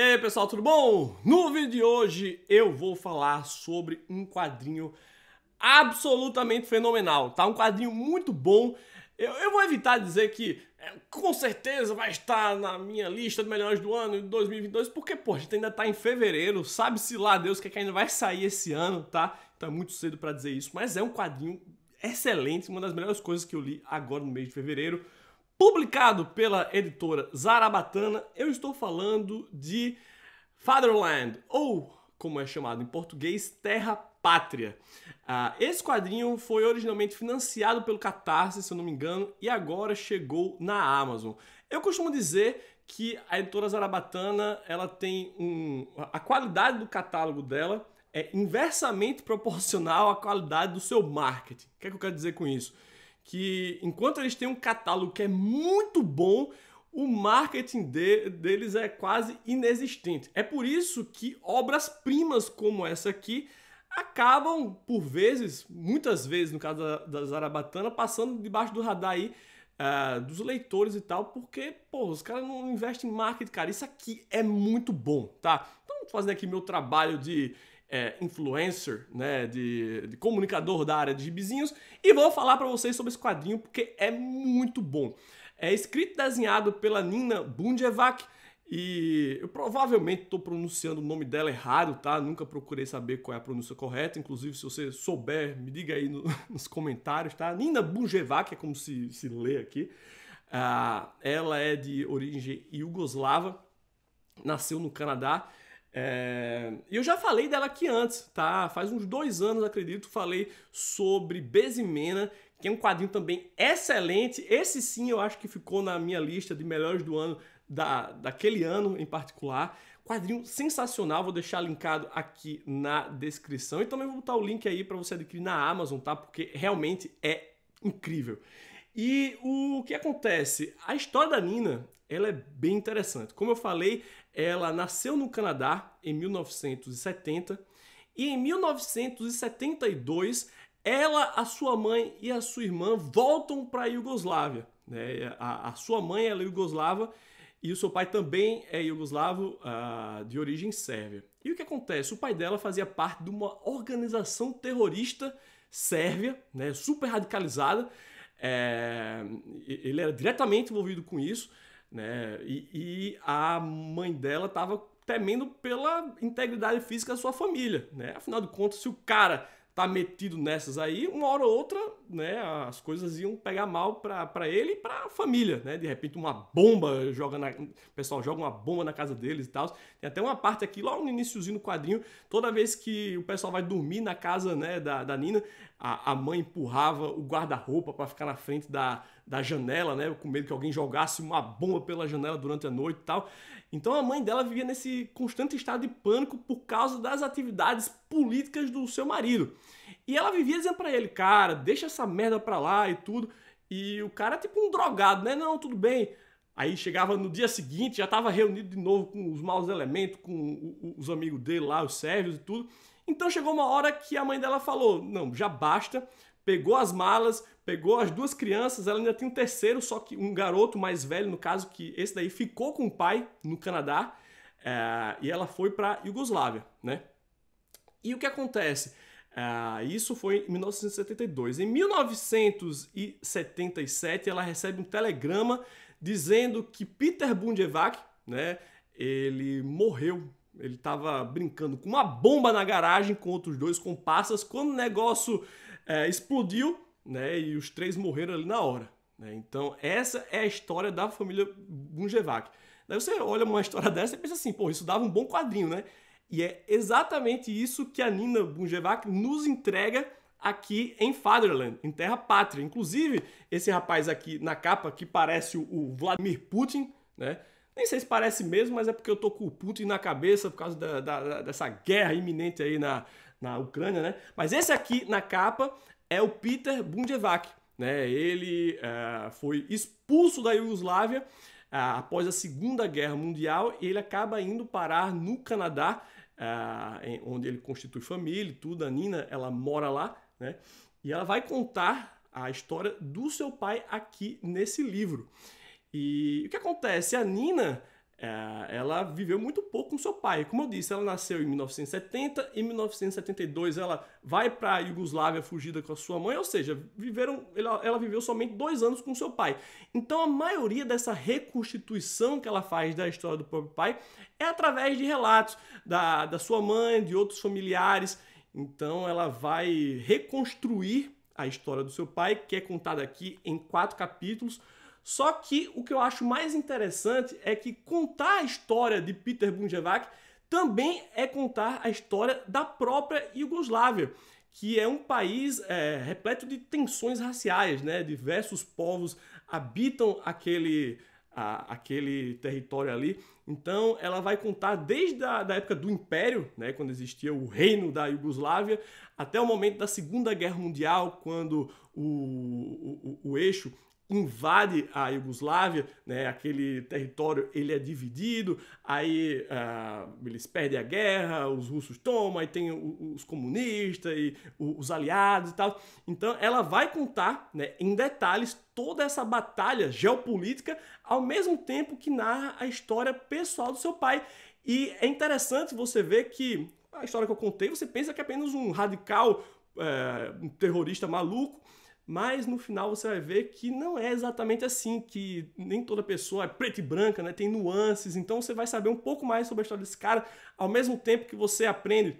E aí pessoal, tudo bom? No vídeo de hoje eu vou falar sobre um quadrinho absolutamente fenomenal, tá? Um quadrinho muito bom. Eu, eu vou evitar dizer que é, com certeza vai estar na minha lista de melhores do ano de 2022, porque, pô, a gente ainda tá em fevereiro, sabe-se lá Deus o que, é que ainda vai sair esse ano, tá? Então é muito cedo para dizer isso, mas é um quadrinho excelente, uma das melhores coisas que eu li agora no mês de fevereiro publicado pela editora Zarabatana, eu estou falando de Fatherland, ou como é chamado em português, Terra Pátria. Ah, esse quadrinho foi originalmente financiado pelo Catarse, se eu não me engano, e agora chegou na Amazon. Eu costumo dizer que a editora Zarabatana, ela tem um... a qualidade do catálogo dela é inversamente proporcional à qualidade do seu marketing. O que, é que eu quero dizer com isso? que enquanto eles têm um catálogo que é muito bom, o marketing de, deles é quase inexistente. É por isso que obras-primas como essa aqui acabam, por vezes, muitas vezes, no caso da, da Zarabatana, passando debaixo do radar aí uh, dos leitores e tal, porque, pô, os caras não investem em marketing, cara. Isso aqui é muito bom, tá? Então, fazendo aqui meu trabalho de é, influencer, né, de, de, comunicador da área de gibizinhos, e vou falar para vocês sobre esse quadrinho porque é muito bom. É escrito e desenhado pela Nina Bundjevac, e eu provavelmente estou pronunciando o nome dela errado, tá? Nunca procurei saber qual é a pronúncia correta, inclusive se você souber, me diga aí no, nos comentários, tá? Nina Bunjevac é como se, se lê aqui, ah, ela é de origem iugoslava, nasceu no Canadá, é, eu já falei dela aqui antes, tá? Faz uns dois anos, acredito, falei sobre Bezimena, que é um quadrinho também excelente. Esse sim eu acho que ficou na minha lista de melhores do ano, da, daquele ano em particular. Quadrinho sensacional, vou deixar linkado aqui na descrição. E também vou botar o link aí para você adquirir na Amazon, tá? Porque realmente é incrível. E o que acontece? A história da Nina ela é bem interessante. Como eu falei, ela nasceu no Canadá em 1970 e em 1972 ela, a sua mãe e a sua irmã voltam para a Iugoslávia. Né? A, a, sua mãe ela é iugoslava e o seu pai também é iugoslavo uh, de origem sérvia. E o que acontece? O pai dela fazia parte de uma organização terrorista sérvia, né? super radicalizada. É, ele era diretamente envolvido com isso né? E, e a mãe dela estava temendo pela integridade física da sua família, né? Afinal de contas, se o cara tá metido nessas aí, uma hora ou outra, né, as coisas iam pegar mal para ele e para a família, né? De repente uma bomba joga na, o pessoal joga uma bomba na casa deles e tal. Tem até uma parte aqui logo no iníciozinho do quadrinho, toda vez que o pessoal vai dormir na casa, né, da, da Nina, a, a mãe empurrava o guarda-roupa para ficar na frente da da janela, né? Com medo que alguém jogasse uma bomba pela janela durante a noite e tal. Então a mãe dela vivia nesse constante estado de pânico por causa das atividades políticas do seu marido. E ela vivia dizendo para ele, cara, deixa essa merda pra lá e tudo. E o cara é tipo um drogado, né? Não, tudo bem. Aí chegava no dia seguinte, já estava reunido de novo com os maus elementos, com os amigos dele lá, os sérvios e tudo. Então chegou uma hora que a mãe dela falou: Não, já basta, pegou as malas, pegou as duas crianças, ela ainda tem um terceiro, só que um garoto mais velho, no caso, que esse daí ficou com o pai no Canadá, é, e ela foi para Iugoslávia, né? E o que acontece? É, isso foi em 1972. Em 1977, ela recebe um telegrama dizendo que Peter Bundjevac, né, ele morreu. Ele estava brincando com uma bomba na garagem com outros dois comparsas quando o negócio é, explodiu, né? E os três morreram ali na hora. Né? Então, essa é a história da família Bunjevac. Daí você olha uma história dessa e pensa assim, pô, isso dava um bom quadrinho, né? E é exatamente isso que a Nina Bunjevac nos entrega aqui em Fatherland, em Terra Pátria. Inclusive, esse rapaz aqui na capa, que parece o Vladimir Putin, né? Nem sei se parece mesmo, mas é porque eu tô com o Putin na cabeça por causa da, da, dessa guerra iminente aí na, na Ucrânia, né? Mas esse aqui na capa é o Peter Bundevac, né? Ele uh, foi expulso da Iugoslávia uh, após a Segunda Guerra Mundial e ele acaba indo parar no Canadá, uh, em, onde ele constitui família e tudo. A Nina, ela mora lá, né? E ela vai contar a história do seu pai aqui nesse livro. E o que acontece? A Nina é, ela viveu muito pouco com seu pai. Como eu disse, ela nasceu em 1970 e 1972 ela vai para a Iugoslávia fugida com a sua mãe, ou seja, viveram, ela, ela, viveu somente dois anos com seu pai. Então a maioria dessa reconstituição que ela faz da história do próprio pai é através de relatos da, da sua mãe, de outros familiares. Então ela vai reconstruir a história do seu pai, que é contada aqui em quatro capítulos só que o que eu acho mais interessante é que contar a história de Peter Bunjevac também é contar a história da própria Iugoslávia, que é um país é, repleto de tensões raciais, né? Diversos povos habitam aquele, a, aquele território ali. Então, ela vai contar desde a da época do Império, né, quando existia o Reino da Iugoslávia, até o momento da Segunda Guerra Mundial, quando o, o, o, o eixo invade a Iugoslávia, né, aquele território ele é dividido, aí uh, eles perdem a guerra, os russos tomam, aí tem os comunistas e os aliados e tal. Então ela vai contar né, em detalhes toda essa batalha geopolítica ao mesmo tempo que narra a história pessoal do seu pai. E é interessante você ver que a história que eu contei, você pensa que é apenas um radical, é, um terrorista maluco, mas no final você vai ver que não é exatamente assim, que nem toda pessoa é preta e branca, né? Tem nuances, então você vai saber um pouco mais sobre a história desse cara, ao mesmo tempo que você aprende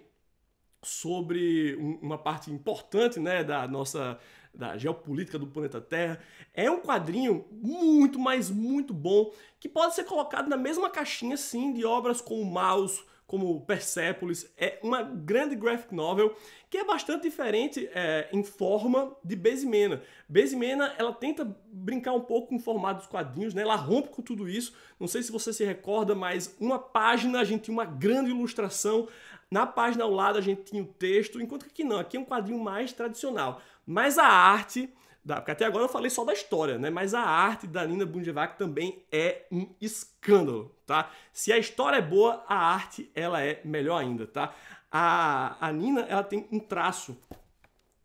sobre uma parte importante, né, da nossa da geopolítica do planeta Terra. É um quadrinho muito, mas muito bom, que pode ser colocado na mesma caixinha, sim, de obras como Maus, como Persepolis, é uma grande graphic novel que é bastante diferente é, em forma de Bezimena. Bezimena, ela tenta brincar um pouco com o formato dos quadrinhos, né? Ela rompe com tudo isso. Não sei se você se recorda, mas uma página a gente tinha uma grande ilustração, na página ao lado a gente tinha o texto, enquanto que aqui não, aqui é um quadrinho mais tradicional. Mas a arte porque até agora eu falei só da história, né? Mas a arte da Nina Bundjevac também é um escândalo tá? Se a história é boa, a arte ela é melhor ainda, tá? A, a Nina, ela tem um traço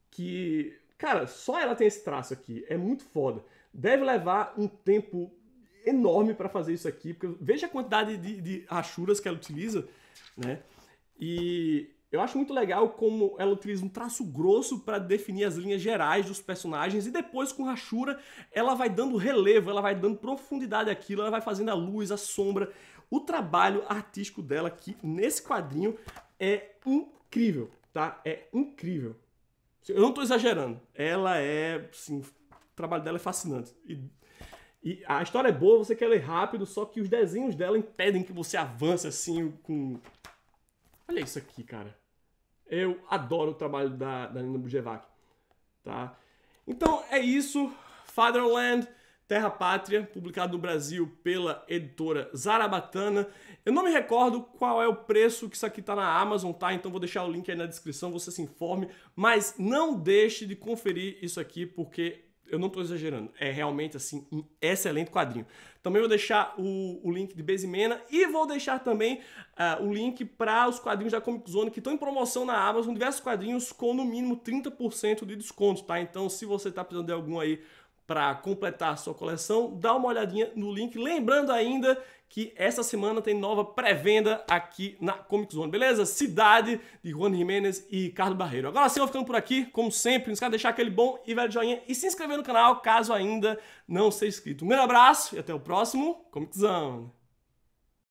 que, cara, só ela tem esse traço aqui, é muito foda. Deve levar um tempo enorme para fazer isso aqui, porque veja a quantidade de, de achuras que ela utiliza, né? E eu acho muito legal como ela utiliza um traço grosso para definir as linhas gerais dos personagens e depois com rachura ela vai dando relevo, ela vai dando profundidade àquilo, ela vai fazendo a luz, a sombra. O trabalho artístico dela aqui nesse quadrinho é incrível, tá? É incrível. Eu não estou exagerando. Ela é, sim, o trabalho dela é fascinante. E, e a história é boa, você quer ler rápido, só que os desenhos dela impedem que você avance assim com Olha isso aqui, cara. Eu adoro o trabalho da, da Nina Bujevac, tá? Então é isso. Fatherland, Terra Pátria, publicado no Brasil pela editora Zarabatana. Eu não me recordo qual é o preço que isso aqui tá na Amazon, tá? Então vou deixar o link aí na descrição, você se informe. Mas não deixe de conferir isso aqui, porque eu não estou exagerando, é realmente assim um excelente quadrinho. Também vou deixar o, o link de Bezimena e vou deixar também uh, o link para os quadrinhos da Comic Zone que estão em promoção na Amazon, diversos quadrinhos com no mínimo 30% de desconto, tá? Então, se você está precisando de algum aí para completar a sua coleção, dá uma olhadinha no link. Lembrando ainda que essa semana tem nova pré-venda aqui na Comic Zone, beleza? Cidade de Juan Jiménez e Ricardo Barreiro. Agora sim, eu vou ficando por aqui, como sempre, não esquece de deixar aquele bom e velho joinha e se inscrever no canal caso ainda não seja inscrito. Um grande abraço e até o próximo Comic Zone.